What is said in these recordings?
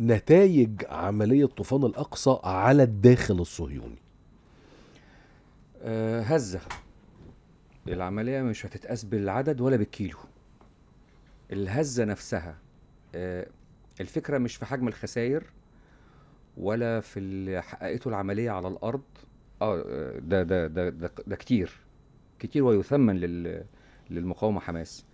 نتائج عملية طوفان الأقصى على الداخل الصهيوني آه هزة العملية مش هتتقاس بالعدد ولا بالكيلو الهزة نفسها آه الفكرة مش في حجم الخسائر ولا في اللي حققته العملية على الأرض اه, آه، ده ده ده ده, كتير كتير ويثمن لل للمقاومة حماس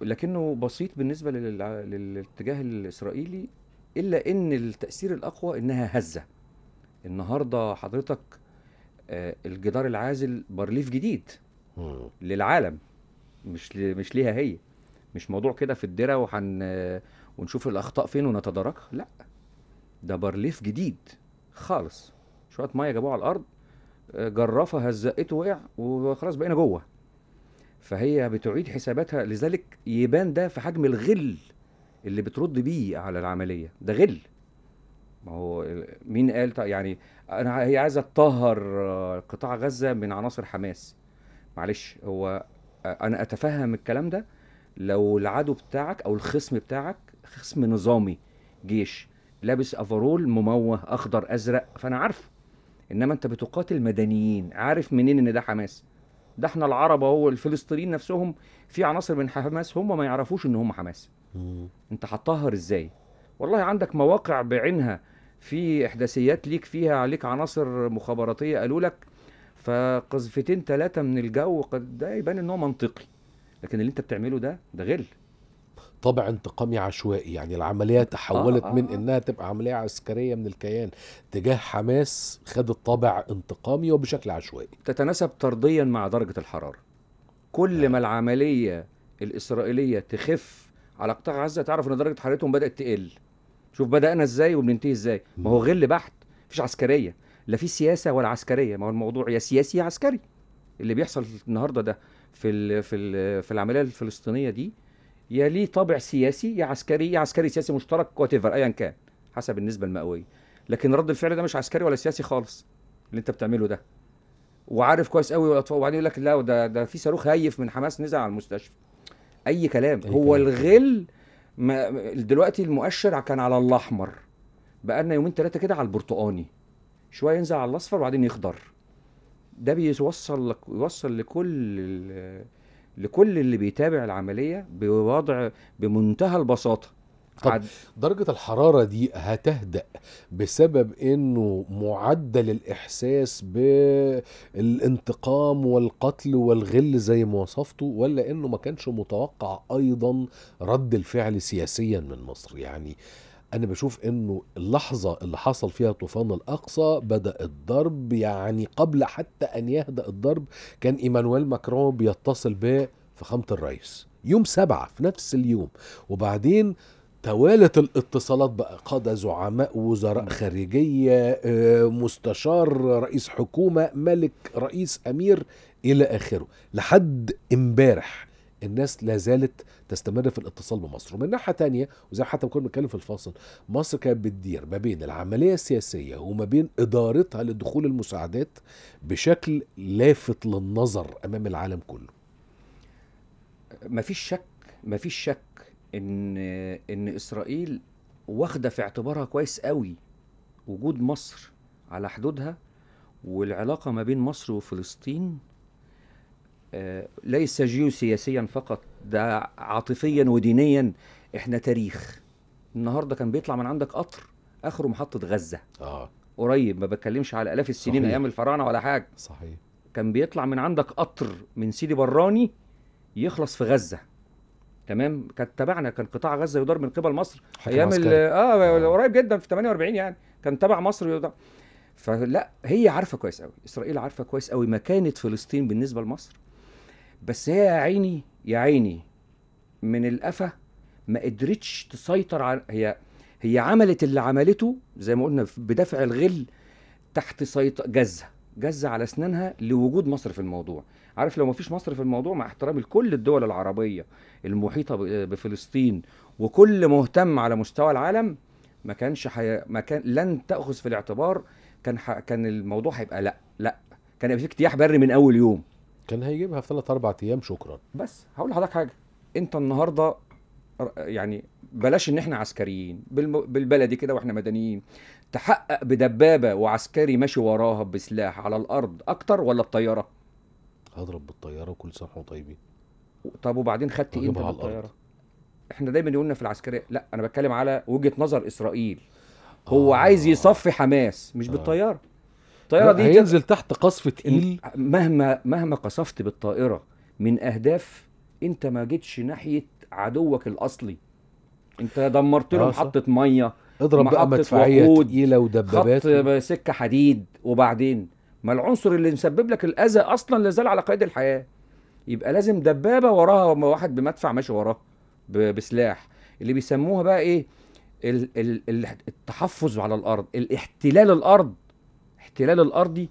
لكنه بسيط بالنسبة للاتجاه الإسرائيلي الا ان التاثير الاقوى انها هزه النهارده حضرتك آه، الجدار العازل بارليف جديد للعالم مش مش ليها هي مش موضوع كده في الدره وحن ونشوف الاخطاء فين ونتداركها لا ده بارليف جديد خالص شويه ميه جابوها على الارض آه، جرافه هزقته وقع وخلاص بقينا جوه فهي بتعيد حساباتها لذلك يبان ده في حجم الغل اللي بترد بيه على العمليه ده غل ما هو مين قال يعني انا هي عايزه تطهر آه، قطاع غزه من عناصر حماس معلش هو آه، انا اتفهم الكلام ده لو العدو بتاعك او الخصم بتاعك خصم نظامي جيش لابس افرول مموه اخضر ازرق فانا عارفه انما انت بتقاتل مدنيين عارف منين ان ده حماس ده احنا العرب اهو الفلسطينيين نفسهم في عناصر من حماس هم ما يعرفوش ان هم حماس انت هتطهر ازاي والله عندك مواقع بعينها في احداثيات ليك فيها عليك عناصر مخابراتيه قالوا لك فقذفتين ثلاثه من الجو قد ده يبان ان هو منطقي لكن اللي انت بتعمله ده ده غل طبع انتقامي عشوائي يعني العملية آه، تحولت آه آه. من انها تبقى عملية عسكرية من الكيان تجاه حماس خدت طابع انتقامي وبشكل عشوائي تتناسب طرديا مع درجة الحرارة كل آه. ما العملية الإسرائيلية تخف على قطاع غزه تعرف ان درجه حرارتهم بدات تقل شوف بدانا ازاي وبننتهي ازاي ما هو غل بحت مفيش عسكريه لا في سياسه ولا عسكريه ما هو الموضوع يا سياسي يا عسكري اللي بيحصل النهارده ده في الـ في الـ في العمليه الفلسطينيه دي يا ليه طابع سياسي يا عسكري يا عسكري سياسي مشترك وات ايا كان حسب النسبه المئويه لكن رد الفعل ده مش عسكري ولا سياسي خالص اللي انت بتعمله ده وعارف كويس قوي وبعدين يقول لك لا ده ده في صاروخ هايف من حماس نزل على المستشفى اي كلام أي هو كلام. الغل ما دلوقتي المؤشر كان على الاحمر بقى لنا يومين ثلاثه كده على البرتقاني شويه ينزل على الاصفر وبعدين يخضر ده بيوصل لك يوصل لكل لكل اللي بيتابع العمليه بوضع بمنتهى البساطه طب عد... درجة الحرارة دي هتهدأ بسبب انه معدل الاحساس بالانتقام والقتل والغل زي ما وصفته ولا انه ما كانش متوقع ايضا رد الفعل سياسيا من مصر يعني انا بشوف انه اللحظه اللي حصل فيها طوفان الاقصى بدا الضرب يعني قبل حتى ان يهدا الضرب كان ايمانويل ماكرون بيتصل بفخامه الرئيس يوم سبعة في نفس اليوم وبعدين توالت الاتصالات بقى قادة زعماء وزراء خارجية آه، مستشار رئيس حكومة ملك رئيس أمير إلى آخره لحد امبارح الناس لا زالت تستمر في الاتصال بمصر ومن ناحية تانية وزي حتى كنا بنتكلم في الفاصل مصر كانت بتدير ما بين العملية السياسية وما بين إدارتها لدخول المساعدات بشكل لافت للنظر أمام العالم كله مفيش شك مفيش شك ان ان اسرائيل واخده في اعتبارها كويس قوي وجود مصر على حدودها والعلاقه ما بين مصر وفلسطين آه، ليس جيوسياسيا فقط ده عاطفيا ودينيا احنا تاريخ النهارده كان بيطلع من عندك قطر اخره محطه غزه اه قريب ما بتكلمش على الاف السنين صحيح. ايام الفراعنه ولا حاجه صحيح كان بيطلع من عندك قطر من سيدي براني يخلص في غزه تمام كانت تبعنا كان قطاع غزه يدار من قبل مصر ايام آه،, اه قريب جدا في 48 يعني كان تبع مصر يدار فلا هي عارفه كويس قوي اسرائيل عارفه كويس قوي مكانه فلسطين بالنسبه لمصر بس هي يا عيني يا عيني من القفا ما قدرتش تسيطر على هي هي عملت اللي عملته زي ما قلنا بدافع الغل تحت سيطره جزه جزة على اسنانها لوجود مصر في الموضوع عارف لو ما فيش مصر في الموضوع مع احترامي لكل الدول العربيه المحيطه بفلسطين وكل مهتم على مستوى العالم ما كانش حي... ما كان لن تاخذ في الاعتبار كان ح... كان الموضوع هيبقى لا لا كان هيبقى في اجتياح بري من اول يوم كان هيجيبها في ثلاث اربع ايام شكرا بس هقول لحضرتك حاجه انت النهارده يعني بلاش ان احنا عسكريين بالبلدي كده واحنا مدنيين تحقق بدبابه وعسكري ماشي وراها بسلاح على الارض اكتر ولا الطياره؟ هضرب بالطياره وكل سنه طيبين طب وبعدين خدت ايه انت بالطياره احنا دايما يقولنا في العسكريه لا انا بتكلم على وجهه نظر اسرائيل هو آه. عايز يصفي حماس مش آه. بالطياره الطياره دي هينزل جد... تحت قصف تقيل مهما مهما قصفت بالطائره من اهداف انت ما جيتش ناحيه عدوك الاصلي انت دمرت له محطه آه، ميه اضرب بقى مدفعيه تقيله ودبابات خط سكه حديد وبعدين ما العنصر اللي مسبب لك الاذى اصلا لازال على قيد الحياه يبقى لازم دبابه وراها واحد بمدفع ماشي وراه بسلاح اللي بيسموها بقى ايه ال ال التحفظ على الارض الاحتلال الارض احتلال الارضي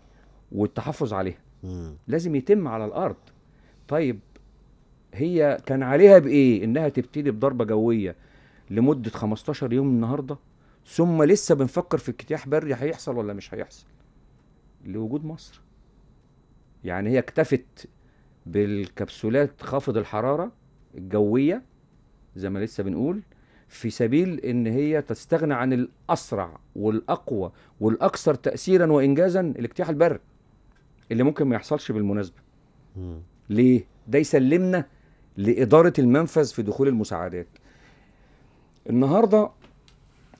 والتحفظ عليها مم. لازم يتم على الارض طيب هي كان عليها بايه انها تبتدي بضربه جويه لمده 15 يوم النهارده ثم لسه بنفكر في اجتياح بري هيحصل ولا مش هيحصل لوجود مصر يعني هي اكتفت بالكبسولات خافض الحراره الجويه زي ما لسه بنقول في سبيل ان هي تستغنى عن الاسرع والاقوى والاكثر تاثيرا وانجازا الاجتياح البري اللي ممكن ما يحصلش بالمناسبه ليه ده يسلمنا لاداره المنفذ في دخول المساعدات النهارده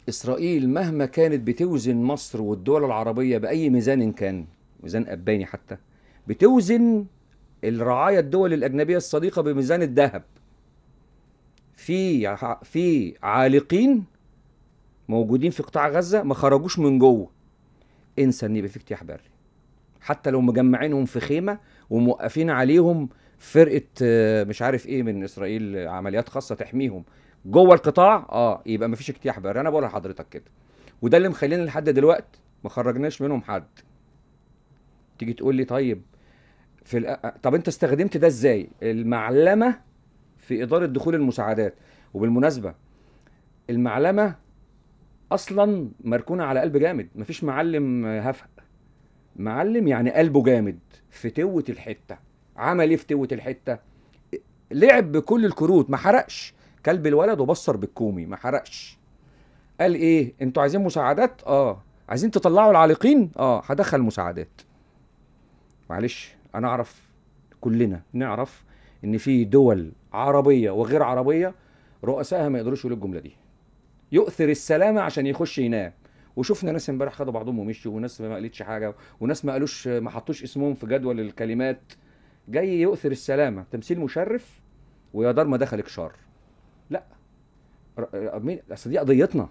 اسرائيل مهما كانت بتوزن مصر والدول العربيه باي ميزان كان ميزان اباني حتى بتوزن الرعايه الدول الاجنبيه الصديقه بميزان الذهب في في عالقين موجودين في قطاع غزه ما خرجوش من جوه انسى ان يبقى في اجتياح بري حتى لو مجمعينهم في خيمه وموقفين عليهم فرقه آه، مش عارف ايه من اسرائيل عمليات خاصه تحميهم جوه القطاع اه يبقى مفيش اجتياح بري انا بقول لحضرتك كده وده اللي مخلينا لحد دلوقتي ما خرجناش منهم حد تيجي تقول لي طيب في الأ... طب انت استخدمت ده ازاي المعلمه في اداره دخول المساعدات وبالمناسبه المعلمه اصلا مركونه على قلب جامد مفيش معلم هفق معلم يعني قلبه جامد في توه الحته عمل ايه في توه الحته لعب بكل الكروت ما حرقش كلب الولد وبصر بالكومي ما حرقش قال ايه انتوا عايزين مساعدات اه عايزين تطلعوا العالقين اه هدخل مساعدات معلش انا اعرف كلنا نعرف ان في دول عربيه وغير عربيه رؤسائها ما يقدروش يقولوا الجمله دي يؤثر السلامه عشان يخش ينام وشفنا ناس امبارح خدوا بعضهم ومشوا وناس ما قالتش حاجه وناس ما قالوش ما حطوش اسمهم في جدول الكلمات جاي يؤثر السلامه تمثيل مشرف ويا دار ما دخلك شر لا آه، مين اصل دي قضيتنا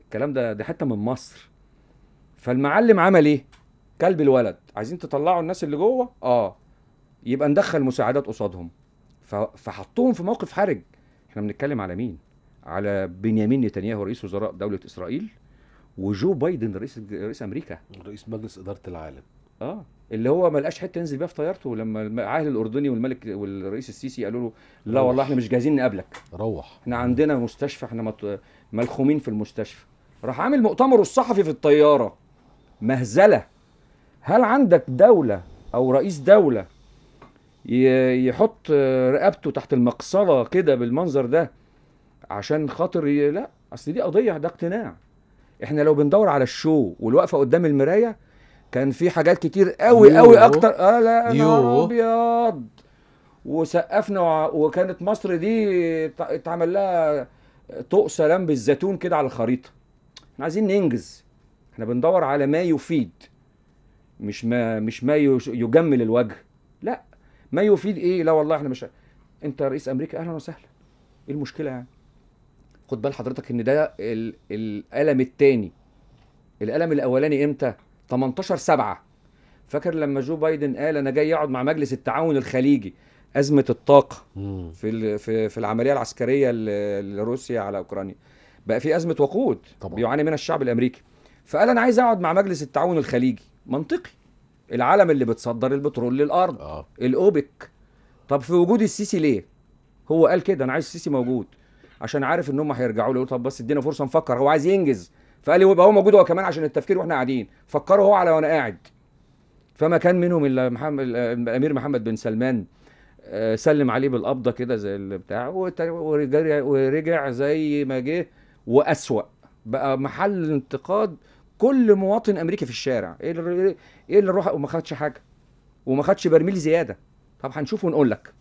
الكلام ده ده حته من مصر فالمعلم عمل ايه كلب الولد عايزين تطلعوا الناس اللي جوه اه يبقى ندخل مساعدات قصادهم فحطوهم في موقف حرج احنا بنتكلم على مين على بنيامين نتنياهو رئيس وزراء دوله اسرائيل وجو بايدن رئيس رئيس امريكا رئيس مجلس اداره العالم اه اللي هو ما لقاش حته ينزل بيها في طيارته لما العاهل الاردني والملك والرئيس السيسي قالوا له لا والله احنا مش جاهزين نقابلك روح احنا عندنا مستشفى احنا ملخومين في المستشفى راح عامل مؤتمره الصحفي في الطياره مهزله هل عندك دوله او رئيس دوله يحط رقبته تحت المقصله كده بالمنظر ده عشان خاطر لا اصل دي قضيه ده اقتناع احنا لو بندور على الشو والوقفه قدام المرايه كان في حاجات كتير قوي قوي اكتر اه لا ابيض وسقفنا وع... وكانت مصر دي اتعمل لها طوق سلام بالزيتون كده على الخريطه احنا عايزين ننجز احنا بندور على ما يفيد مش ما مش ما يجمل الوجه لا ما يفيد ايه لا والله احنا مش انت رئيس امريكا اهلا وسهلا ايه المشكله يعني خد بال حضرتك ان ده الالم الثاني الالم الاولاني امتى 18 7 فاكر لما جو بايدن قال انا جاي اقعد مع مجلس التعاون الخليجي ازمه الطاقه في في العمليه العسكريه لروسيا على اوكرانيا بقى في ازمه وقود طبعا. بيعاني منها الشعب الامريكي فقال انا عايز اقعد مع مجلس التعاون الخليجي منطقي العالم اللي بتصدر البترول للارض آه. الاوبك طب في وجود السيسي ليه هو قال كده انا عايز السيسي موجود عشان عارف ان هم هيرجعوا له طب بس ادينا فرصه نفكر هو عايز ينجز فقال لي يبقى هو موجود هو كمان عشان التفكير واحنا قاعدين فكروا هو على وانا قاعد فما كان منهم الا محمد الامير محمد بن سلمان آه، سلم عليه بالقبضه كده زي البتاع ورجع, ورجع زي ما جه واسوا بقى محل انتقاد كل مواطن امريكي في الشارع ايه اللي ايه اللي روح وما خدش حاجه وما خدش برميل زياده طب هنشوف ونقول لك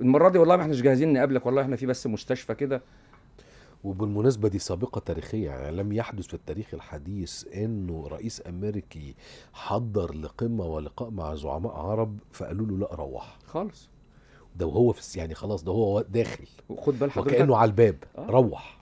المره دي والله ما احناش جاهزين نقابلك والله احنا في بس مستشفى كده وبالمناسبة دي سابقة تاريخية يعني لم يحدث في التاريخ الحديث انه رئيس امريكي حضر لقمة ولقاء مع زعماء عرب فقالوا له لا روح خالص ده وهو في يعني خلاص ده هو داخل وخد بال حضرتك وكانه على الباب آه. روح